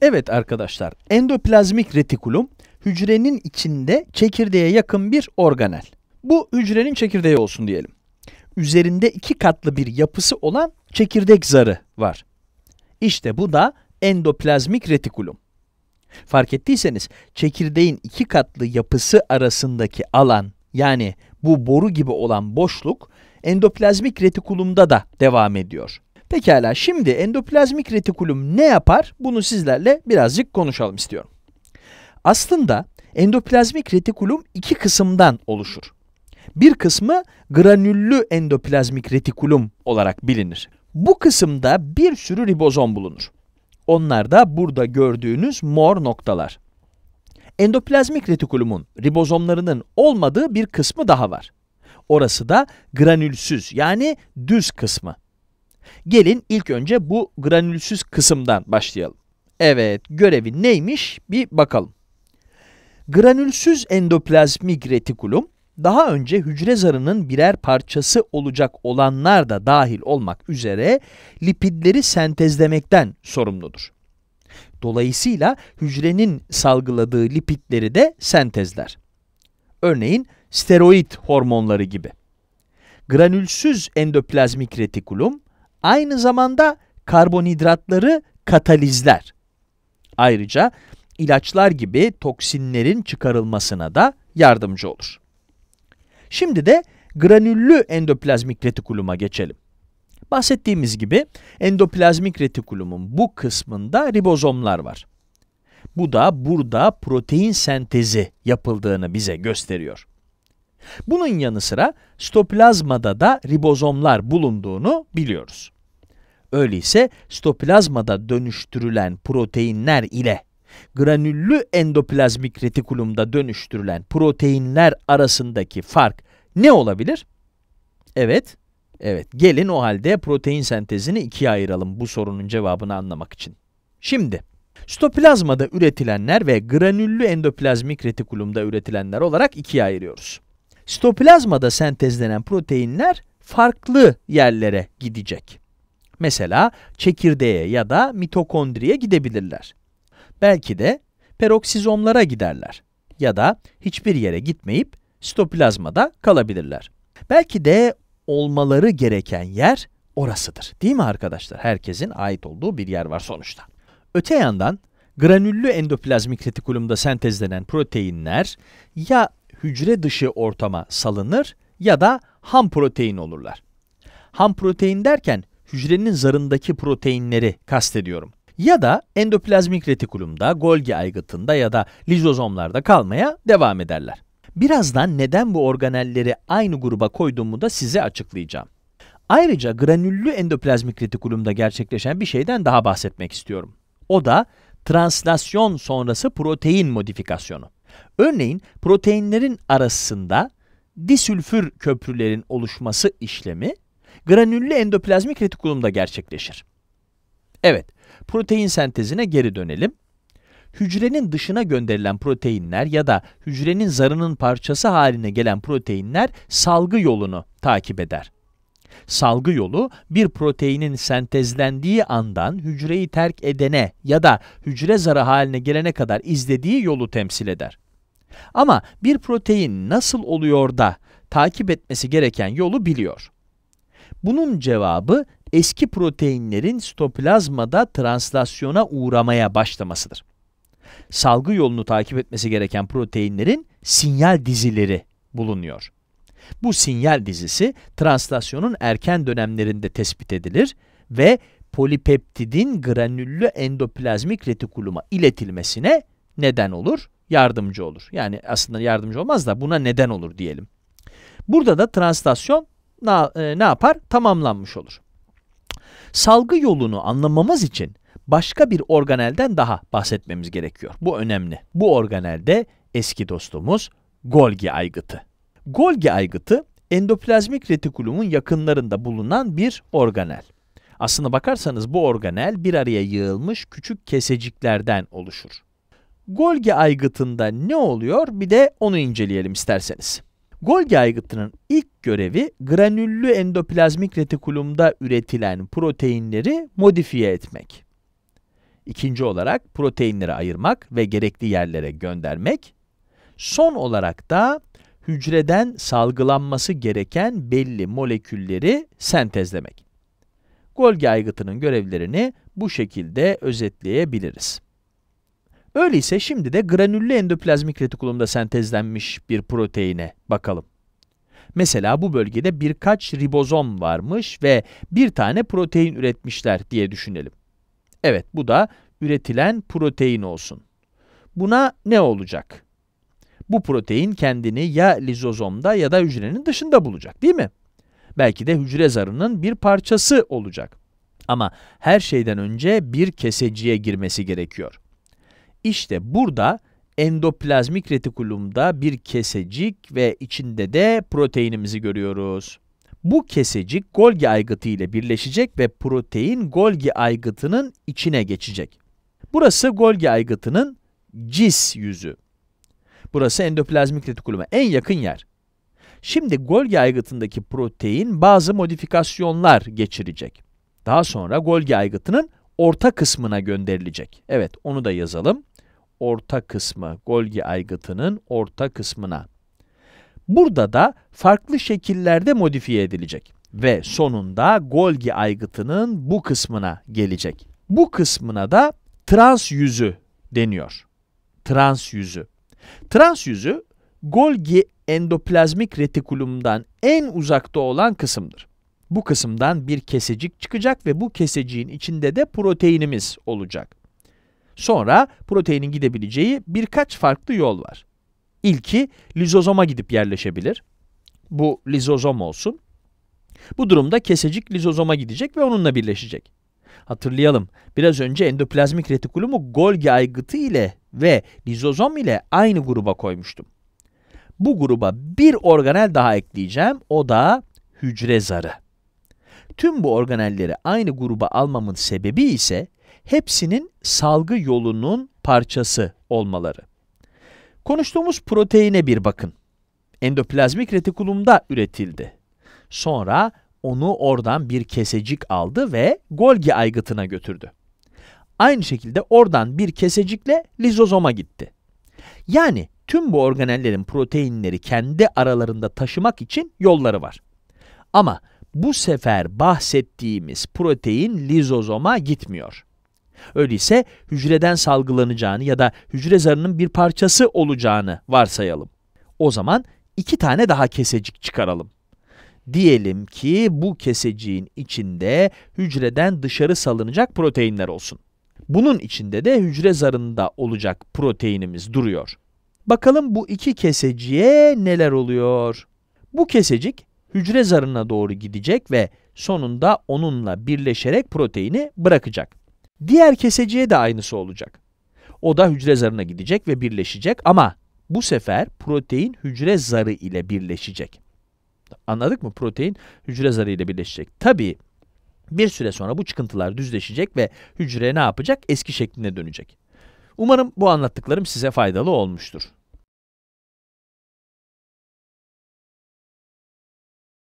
Evet arkadaşlar, endoplazmik retikulum hücrenin içinde çekirdeğe yakın bir organel. Bu hücrenin çekirdeği olsun diyelim. Üzerinde iki katlı bir yapısı olan çekirdek zarı var. İşte bu da endoplazmik retikulum. Fark ettiyseniz çekirdeğin iki katlı yapısı arasındaki alan yani bu boru gibi olan boşluk endoplazmik retikulumda da devam ediyor. Pekala şimdi endoplazmik retikulum ne yapar? Bunu sizlerle birazcık konuşalım istiyorum. Aslında endoplazmik retikulum iki kısımdan oluşur. Bir kısmı granüllü endoplazmik retikulum olarak bilinir. Bu kısımda bir sürü ribozom bulunur. Onlar da burada gördüğünüz mor noktalar. Endoplazmik retikulumun ribozomlarının olmadığı bir kısmı daha var. Orası da granülsüz yani düz kısmı. Gelin ilk önce bu granülsüz kısımdan başlayalım. Evet, görevi neymiş bir bakalım. Granülsüz endoplazmik retikulum, daha önce hücre zarının birer parçası olacak olanlar da dahil olmak üzere lipidleri sentezlemekten sorumludur. Dolayısıyla hücrenin salgıladığı lipidleri de sentezler. Örneğin steroid hormonları gibi. Granülsüz endoplazmik retikulum aynı zamanda karbonhidratları katalizler. Ayrıca ilaçlar gibi toksinlerin çıkarılmasına da yardımcı olur. Şimdi de granüllü endoplazmik retikuluma geçelim. Bahsettiğimiz gibi endoplazmik retikulumun bu kısmında ribozomlar var. Bu da burada protein sentezi yapıldığını bize gösteriyor. Bunun yanı sıra stoplazmada da ribozomlar bulunduğunu biliyoruz. Öyleyse stoplazmada dönüştürülen proteinler ile granüllü endoplazmik retikulumda dönüştürülen proteinler arasındaki fark ne olabilir? Evet, evet gelin o halde protein sentezini ikiye ayıralım bu sorunun cevabını anlamak için. Şimdi, stoplazmada üretilenler ve granüllü endoplazmik retikulumda üretilenler olarak ikiye ayırıyoruz. Stoplazmada sentezlenen proteinler farklı yerlere gidecek. Mesela çekirdeğe ya da mitokondriye gidebilirler. Belki de peroksizomlara giderler ya da hiçbir yere gitmeyip sitoplazmada kalabilirler. Belki de olmaları gereken yer orasıdır. Değil mi arkadaşlar? Herkesin ait olduğu bir yer var sonuçta. Öte yandan granüllü endoplazmik retikulumda sentezlenen proteinler ya hücre dışı ortama salınır ya da ham protein olurlar. Ham protein derken hücrenin zarındaki proteinleri kastediyorum. Ya da endoplazmik retikulumda, Golgi aygıtında ya da lizozomlarda kalmaya devam ederler. Birazdan neden bu organelleri aynı gruba koyduğumu da size açıklayacağım. Ayrıca granüllü endoplazmik retikulumda gerçekleşen bir şeyden daha bahsetmek istiyorum. O da translasyon sonrası protein modifikasyonu. Örneğin proteinlerin arasında disülfür köprülerin oluşması işlemi granüllü endoplazmik retikulumda gerçekleşir. Evet, protein sentezine geri dönelim. Hücrenin dışına gönderilen proteinler ya da hücrenin zarının parçası haline gelen proteinler salgı yolunu takip eder. Salgı yolu bir proteinin sentezlendiği andan hücreyi terk edene ya da hücre zarı haline gelene kadar izlediği yolu temsil eder. Ama bir protein nasıl oluyor da takip etmesi gereken yolu biliyor. Bunun cevabı eski proteinlerin sitoplazmada translasyona uğramaya başlamasıdır. Salgı yolunu takip etmesi gereken proteinlerin sinyal dizileri bulunuyor. Bu sinyal dizisi translasyonun erken dönemlerinde tespit edilir ve polipeptidin granüllü endoplazmik retikuluma iletilmesine neden olur, yardımcı olur. Yani aslında yardımcı olmaz da buna neden olur diyelim. Burada da translasyon ne, e, ne yapar? Tamamlanmış olur. Salgı yolunu anlamamız için başka bir organelden daha bahsetmemiz gerekiyor. Bu önemli. Bu organelde eski dostumuz Golgi aygıtı. Golgi aygıtı endoplazmik retikulumun yakınlarında bulunan bir organel. Aslına bakarsanız bu organel bir araya yığılmış küçük keseciklerden oluşur. Golgi aygıtında ne oluyor bir de onu inceleyelim isterseniz. Golgi aygıtının ilk görevi granüllü endoplazmik retikulumda üretilen proteinleri modifiye etmek. İkinci olarak proteinleri ayırmak ve gerekli yerlere göndermek. Son olarak da hücreden salgılanması gereken belli molekülleri sentezlemek. Golgi aygıtının görevlerini bu şekilde özetleyebiliriz. Öyleyse şimdi de granüllü endoplazmik retikulumda sentezlenmiş bir proteine bakalım. Mesela bu bölgede birkaç ribozom varmış ve bir tane protein üretmişler diye düşünelim. Evet bu da üretilen protein olsun. Buna ne olacak? Bu protein kendini ya lizozomda ya da hücrenin dışında bulacak değil mi? Belki de hücre zarının bir parçası olacak. Ama her şeyden önce bir keseciye girmesi gerekiyor. İşte burada endoplazmik retikulumda bir kesecik ve içinde de proteinimizi görüyoruz. Bu kesecik Golgi aygıtı ile birleşecek ve protein Golgi aygıtının içine geçecek. Burası Golgi aygıtının cis yüzü. Burası endoplazmik retikuluma en yakın yer. Şimdi Golgi aygıtındaki protein bazı modifikasyonlar geçirecek. Daha sonra Golgi aygıtının orta kısmına gönderilecek. Evet, onu da yazalım orta kısmı, Golgi aygıtının orta kısmına. Burada da farklı şekillerde modifiye edilecek ve sonunda Golgi aygıtının bu kısmına gelecek. Bu kısmına da trans yüzü deniyor. Trans yüzü. Trans yüzü Golgi endoplazmik retikulumdan en uzakta olan kısımdır. Bu kısımdan bir kesecik çıkacak ve bu keseciğin içinde de proteinimiz olacak. Sonra proteinin gidebileceği birkaç farklı yol var. İlki lizozoma gidip yerleşebilir. Bu lizozom olsun. Bu durumda kesecik lizozoma gidecek ve onunla birleşecek. Hatırlayalım, biraz önce endoplazmik retikulumu Golgi aygıtı ile ve lizozom ile aynı gruba koymuştum. Bu gruba bir organel daha ekleyeceğim, o da hücre zarı. Tüm bu organelleri aynı gruba almamın sebebi ise hepsinin salgı yolunun parçası olmaları. Konuştuğumuz proteine bir bakın. Endoplazmik retikulumda üretildi. Sonra onu oradan bir kesecik aldı ve Golgi aygıtına götürdü. Aynı şekilde oradan bir kesecikle lizozoma gitti. Yani tüm bu organellerin proteinleri kendi aralarında taşımak için yolları var. Ama bu sefer bahsettiğimiz protein lizozoma gitmiyor. Öyleyse hücreden salgılanacağını ya da hücre zarının bir parçası olacağını varsayalım. O zaman iki tane daha kesecik çıkaralım. Diyelim ki bu keseciğin içinde hücreden dışarı salınacak proteinler olsun. Bunun içinde de hücre zarında olacak proteinimiz duruyor. Bakalım bu iki keseciğe neler oluyor? Bu kesecik hücre zarına doğru gidecek ve sonunda onunla birleşerek proteini bırakacak. Diğer keseciye de aynısı olacak. O da hücre zarına gidecek ve birleşecek ama bu sefer protein hücre zarı ile birleşecek. Anladık mı? Protein hücre zarı ile birleşecek. Tabii bir süre sonra bu çıkıntılar düzleşecek ve hücre ne yapacak? Eski şekline dönecek. Umarım bu anlattıklarım size faydalı olmuştur.